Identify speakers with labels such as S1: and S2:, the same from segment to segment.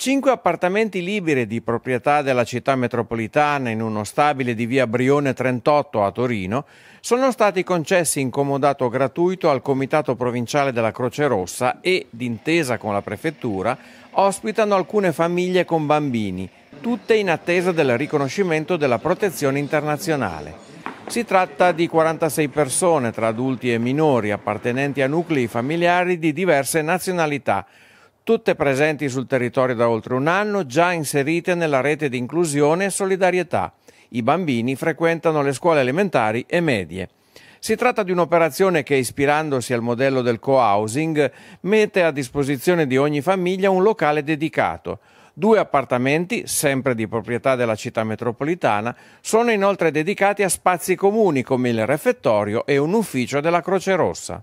S1: Cinque appartamenti liberi di proprietà della città metropolitana in uno stabile di via Brione 38 a Torino sono stati concessi in comodato gratuito al Comitato Provinciale della Croce Rossa e, d'intesa con la Prefettura, ospitano alcune famiglie con bambini, tutte in attesa del riconoscimento della protezione internazionale. Si tratta di 46 persone tra adulti e minori appartenenti a nuclei familiari di diverse nazionalità tutte presenti sul territorio da oltre un anno, già inserite nella rete di inclusione e solidarietà. I bambini frequentano le scuole elementari e medie. Si tratta di un'operazione che, ispirandosi al modello del co-housing, mette a disposizione di ogni famiglia un locale dedicato. Due appartamenti, sempre di proprietà della città metropolitana, sono inoltre dedicati a spazi comuni come il refettorio e un ufficio della Croce Rossa.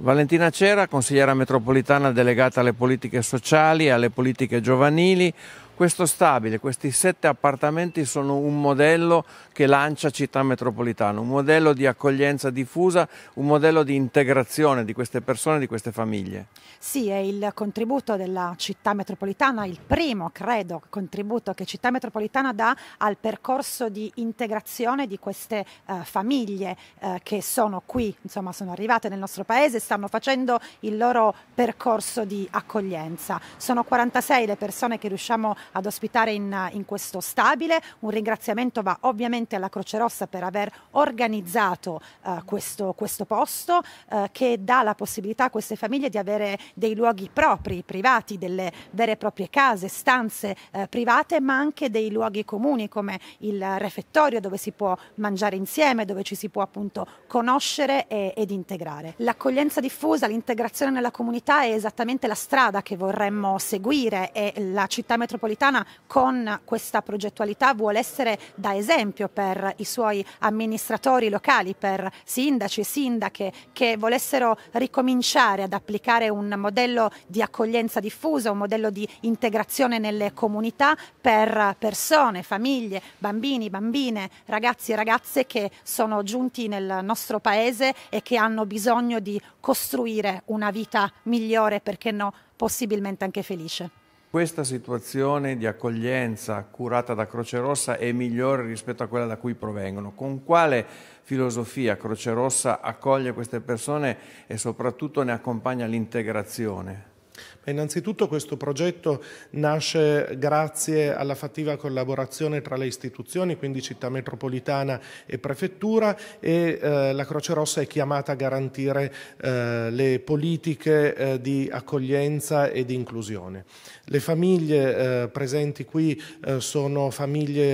S1: Valentina Cera, consigliera metropolitana delegata alle politiche sociali e alle politiche giovanili, questo stabile, questi sette appartamenti sono un modello che lancia città metropolitana, un modello di accoglienza diffusa, un modello di integrazione di queste persone, di queste famiglie.
S2: Sì, è il contributo della città metropolitana, il primo, credo, contributo che città metropolitana dà al percorso di integrazione di queste eh, famiglie eh, che sono qui, insomma, sono arrivate nel nostro paese e stanno facendo il loro percorso di accoglienza. Sono 46 le persone che riusciamo a ad ospitare in, in questo stabile. Un ringraziamento va ovviamente alla Croce Rossa per aver organizzato eh, questo, questo, posto eh, che dà la possibilità a queste famiglie di avere dei luoghi propri, privati, delle vere e proprie case, stanze eh, private, ma anche dei luoghi comuni come il refettorio dove si può mangiare insieme, dove ci si può appunto conoscere e, ed integrare. L'accoglienza diffusa, l'integrazione nella comunità è esattamente la strada che vorremmo seguire e la città metropolitana metropolitana con questa progettualità vuole essere da esempio per i suoi amministratori locali, per sindaci e sindache che volessero ricominciare ad applicare un modello di accoglienza diffusa, un modello di integrazione nelle comunità per persone, famiglie, bambini, bambine, ragazzi e ragazze che sono giunti nel nostro paese e che hanno bisogno di costruire una vita migliore, perché no, possibilmente anche felice
S1: questa situazione di accoglienza curata da Croce Rossa è migliore rispetto a quella da cui provengono? Con quale filosofia Croce Rossa accoglie queste persone e soprattutto ne accompagna l'integrazione?
S3: Beh, innanzitutto questo progetto nasce grazie alla fattiva collaborazione tra le istituzioni, quindi città metropolitana e prefettura e eh, la Croce Rossa è chiamata a garantire eh, le politiche eh, di accoglienza e di inclusione. Le famiglie eh, presenti qui eh, sono famiglie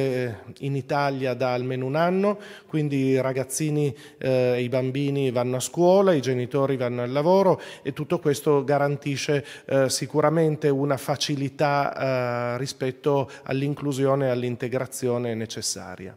S3: eh, in Italia da almeno un anno, quindi i ragazzini e i bambini vanno a scuola, i genitori vanno al lavoro e tutto questo garantisce eh, sicuramente una facilità eh, rispetto all'inclusione e all'integrazione necessaria.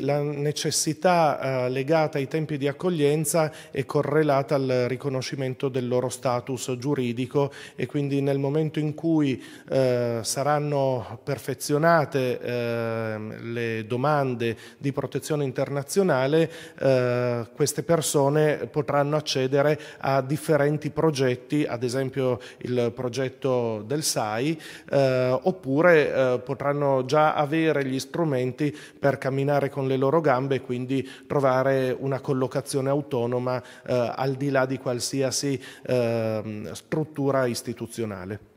S3: La necessità eh, legata ai tempi di accoglienza è correlata al riconoscimento del loro status giuridico e quindi nel momento in cui eh, saranno perfezionate eh, le domande di protezione internazionale, eh, queste persone potranno accedere a differenti progetti, ad esempio il progetto del SAI, eh, oppure eh, potranno già avere gli strumenti per camminare con le loro gambe e quindi trovare una collocazione autonoma eh, al di là di qualsiasi ehm, struttura istituzionale.